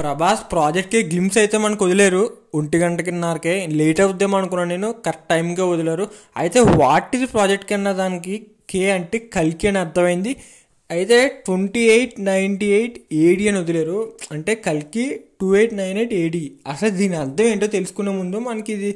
ప్రభాస్ ప్రాజెక్ట్కి గ్లిమ్స్ అయితే మనకు వదిలేరు ఒంటి గంటకిన్నరకే లేట్ అవుద్దేమో అనుకున్నాను నేను కరెక్ట్ టైంగా వదిలేరు అయితే వాట్ ఇస్ ప్రాజెక్ట్ కింద దానికి కే అంటే కల్కి అని అర్థమైంది అయితే twenty eight ninety eight AD అని వదిలేరు అంటే కల్కి two eight nine eight AD అసలు దీని అర్థం ఏంటో తెలుసుకునే ముందు మనకి ఇది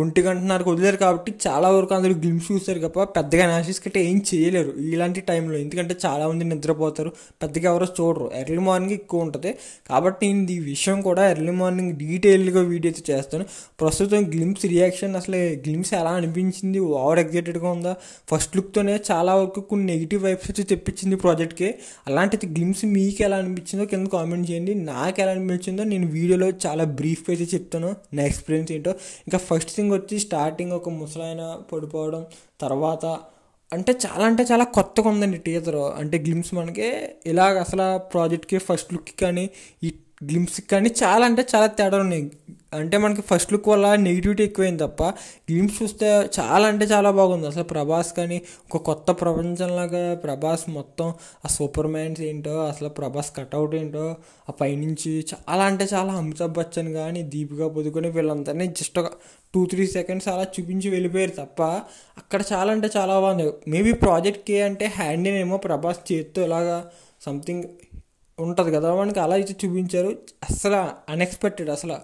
ఒంటి గంట నరకు వదిలేరు కాబట్టి చాలా వరకు అందరూ గ్లిమ్స్ చూస్తారు తప్ప పెద్దగా అనాలిసిస్ కట్టే ఏం చేయలేరు ఇలాంటి టైంలో ఎందుకంటే చాలామంది నిద్రపోతారు పెద్దగా ఎవరో చూడరు ఎర్లీ మార్నింగ్ ఎక్కువ ఉంటుంది కాబట్టి నేను ఈ విషయం కూడా ఎర్లీ మార్నింగ్ డీటెయిల్గా వీడియో చేస్తాను ప్రస్తుతం గ్లిమ్స్ రియాక్షన్ అసలు గ్లిమ్స్ ఎలా అనిపించింది ఓవర్ ఎగ్జైటెడ్గా ఉందా ఫస్ట్ లుక్తోనే చాలా వరకు కొన్ని నెగిటివ్ వైబ్స్ వచ్చి తెప్పించింది ప్రాజెక్ట్కి అలాంటిది గ్లిమ్స్ మీకు ఎలా అనిపించిందో కింద కామెంట్ చేయండి నాకు ఎలా అనిపించిందో నేను వీడియోలో చాలా బ్రీఫ్ అయితే చెప్తాను నా ఎక్స్పీరియన్స్ ఏంటో ఇంకా ఫస్ట్ నెక్స్ట్ థింగ్ వచ్చి స్టార్టింగ్ ఒక ముసలాయన పడిపోవడం తర్వాత అంటే చాలా అంటే చాలా కొత్తగా ఉందండి టీజర్ అంటే గ్లిమ్స్ మనకి ఇలాగ అసలు ప్రాజెక్ట్కి ఫస్ట్ లుక్ కానీ ఈ గ్లిమ్స్కి కానీ చాలా అంటే చాలా తేడా ఉన్నాయి అంటే మనకి ఫస్ట్ లుక్ వల్ల నెగిటివిటీ ఎక్కువైంది తప్ప గేమ్స్ చూస్తే చాలా అంటే చాలా బాగుంది అసలు ప్రభాస్ కానీ ఒక కొత్త ప్రపంచంలాగా ప్రభాస్ మొత్తం ఆ సూపర్ మ్యాన్స్ ఏంటో అసలు ప్రభాస్ కట్అవుట్ ఏంటో ఆ పైనుంచి చాలా అంటే చాలా అమితాబ్ బచ్చన్ కానీ దీపికా పొదుకొని వీళ్ళంతా జస్ట్ ఒక టూ త్రీ సెకండ్స్ అలా చూపించి వెళ్ళిపోయారు తప్ప అక్కడ చాలా అంటే చాలా బాగుంది మేబీ ప్రాజెక్ట్ కే అంటే హ్యాండ్ ఏమో ప్రభాస్ చేత్తో ఇలాగా సంథింగ్ ఉంటుంది కదా మనకి అలా అయితే చూపించారు అసలు అన్ఎక్స్పెక్టెడ్ అసలు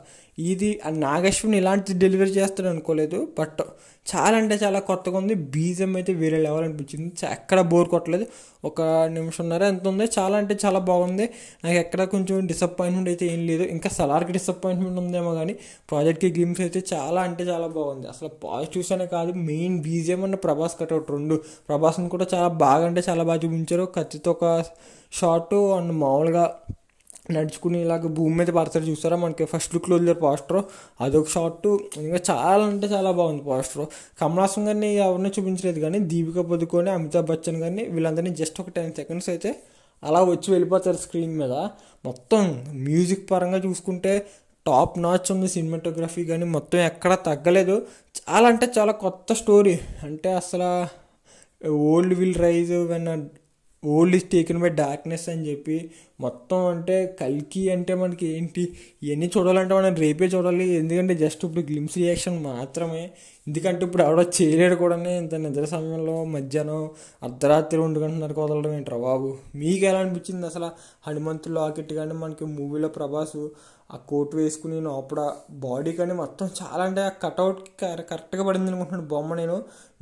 ఇది నాగశ్విని ఇలాంటి డెలివరీ చేస్తాడు అనుకోలేదు బట్ చాలా అంటే చాలా కొత్తగా ఉంది బీజం అయితే వేరే లెవెల్ అనిపించింది ఎక్కడ బోర్ కొట్టలేదు ఒక నిమిషంన్నర ఎంత ఉంది చాలా అంటే చాలా బాగుంది నాకు ఎక్కడ కొంచెం డిసప్పాయింట్మెంట్ అయితే ఏం లేదు ఇంకా సలార్కి డిసప్పాయింట్మెంట్ ఉందేమో కానీ ప్రాజెక్ట్కి గేమ్స్ అయితే చాలా అంటే చాలా బాగుంది అసలు పాజిటివ్స్ అనే కాదు మెయిన్ బీజం అన్న ప్రభాస్ ఒకటి రెండు ప్రభాస్ని కూడా చాలా బాగా అంటే చాలా బాగా చూపించారు ఖచ్చితంగా ఒక షార్ట్ అండ్ మామూలుగా నడుచుకుని ఇలాగ భూమి మీద పడతారు చూసారా మనకి ఫస్ట్ లుక్లో వదిలేరు పోస్టర్ అదొక షార్ట్ ఇంకా చాలా అంటే చాలా బాగుంది పోస్టర్ కమల్ హాసన్ గారిని ఎవరిని చూపించలేదు కానీ దీపిక పొద్దుకొని అమితాబ్ బచ్చన్ గారిని వీళ్ళందరినీ జస్ట్ ఒక టెన్ సెకండ్స్ అయితే అలా వచ్చి వెళ్ళిపోతారు స్క్రీన్ మీద మొత్తం మ్యూజిక్ పరంగా చూసుకుంటే టాప్ నాచ్ ఉంది సినిమాటోగ్రఫీ కానీ మొత్తం ఎక్కడా తగ్గలేదు చాలా అంటే చాలా కొత్త స్టోరీ అంటే అసలు old will rise when old is taken by darkness అని చెప్పి మొత్తం అంటే కల్కి అంటే మనకి ఏంటి ఇవన్నీ చూడాలంటే మనం రేపే చూడాలి ఎందుకంటే జస్ట్ ఇప్పుడు గ్లిమ్స్ రియాక్షన్ మాత్రమే ఎందుకంటే ఇప్పుడు ఆవిడ చేయలేడు కూడా ఇంత నిద్ర సమయంలో మధ్యాహ్నం అర్ధరాత్రి ఒంటి గంటన్నరకు వదలడం ఏంట్రా బాబు మీకు ఎలా అనిపించింది అసలు హనుమంతుడు లాకెట్ కానీ మనకి మూవీలో ప్రభాస్ ఆ కోట్ వేసుకుని లోపల బాడీ కానీ మొత్తం చాలా అంటే ఆ కట్అవుట్ కరెక్ట్గా పడింది అనుకుంటున్నాను బొమ్మ నేను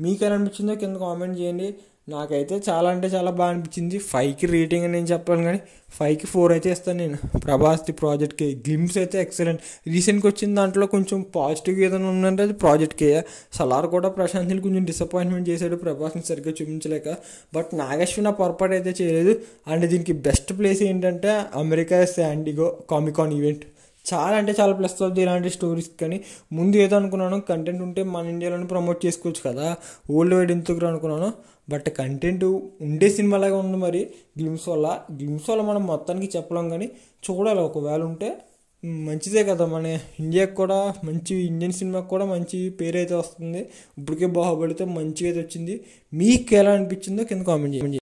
మీకు ఎలా అనిపించిందో కింద కామెంట్ చేయండి నాకైతే చాలా అంటే చాలా బాగా అనిపించింది ఫైవ్కి రేటింగ్ నేను చెప్పాను కానీ ఫైవ్కి ఫోర్ అయితే ఇస్తాను నేను ప్రభాస్ ది ప్రాజెక్ట్కి గ్లిమ్స్ అయితే ఎక్సలెంట్ రీసెంట్గా వచ్చిన దాంట్లో కొంచెం పాజిటివ్ ఏదైనా ఉందంటే అది ప్రాజెక్ట్కి సలార్ కూడా ప్రశాంతిని కొంచెం డిసప్పాయింట్మెంట్ చేశాడు ప్రభాస్ని సరిగ్గా చూపించలేక బట్ నాగేశ్వరి నా పొరపాటు అయితే చేయలేదు అండ్ దీనికి బెస్ట్ ప్లేస్ ఏంటంటే అమెరికా శాండిగో కామికాన్ ఈవెంట్ చాలా అంటే చాలా ప్లస్ అవుతుంది ఇలాంటి స్టోరీస్ కానీ ముందు ఏదో అనుకున్నాను కంటెంట్ ఉంటే మన ఇండియాలోనే ప్రమోట్ చేసుకోవచ్చు కదా ఓల్డ్ వైడ్ ఎందుకు అనుకున్నాను బట్ కంటెంట్ ఉండే సినిమాలాగా ఉంది మరి గ్లిమ్స్ వల్ల గ్లిమ్స్ వల్ల మనం మొత్తానికి చెప్పలేం కానీ చూడాలి ఒకవేళ ఉంటే మంచిదే కదా మన ఇండియాకి కూడా మంచి ఇండియన్ సినిమాకి కూడా మంచి పేరు అయితే వస్తుంది ఇప్పటికే బాహుబలితో మంచిగా అయితే వచ్చింది మీకు ఎలా అనిపించిందో కింద కామెంట్ చేయండి